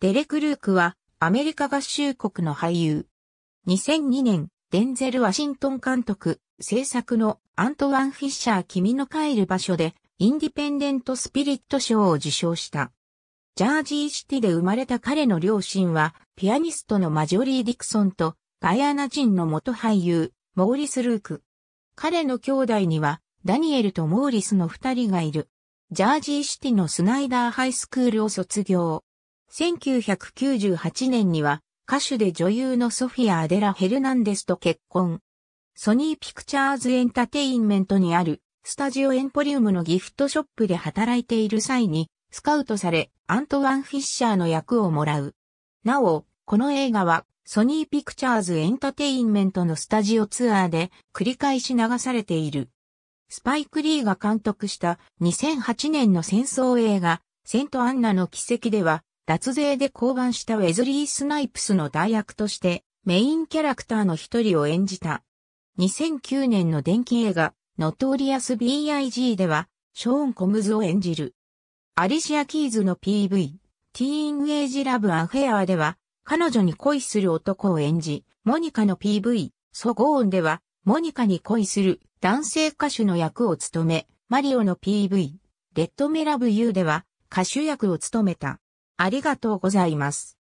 デレク・ルークはアメリカ合衆国の俳優。2002年、デンゼル・ワシントン監督、制作のアントワン・フィッシャー君の帰る場所でインディペンデント・スピリット賞を受賞した。ジャージーシティで生まれた彼の両親はピアニストのマジョリー・ディクソンとガイアナ人の元俳優、モーリス・ルーク。彼の兄弟にはダニエルとモーリスの二人がいる。ジャージーシティのスナイダーハイスクールを卒業。1998年には歌手で女優のソフィア・アデラ・ヘルナンデスと結婚。ソニーピクチャーズエンタテインメントにあるスタジオエンポリウムのギフトショップで働いている際にスカウトされアントワン・フィッシャーの役をもらう。なお、この映画はソニーピクチャーズエンタテインメントのスタジオツアーで繰り返し流されている。スパイク・リーが監督した2008年の戦争映画セント・アンナの奇跡では脱税で降板したウェズリー・スナイプスの代役としてメインキャラクターの一人を演じた。2009年の電気映画、ノトリアス B.I.G. では、ショーン・コムズを演じる。アリシア・キーズの PV、ティーン・エイジ・ラブ・アフェアでは、彼女に恋する男を演じ、モニカの PV、ソゴーンでは、モニカに恋する男性歌手の役を務め、マリオの PV、レッド・メラブ・ユーでは、歌手役を務めた。ありがとうございます。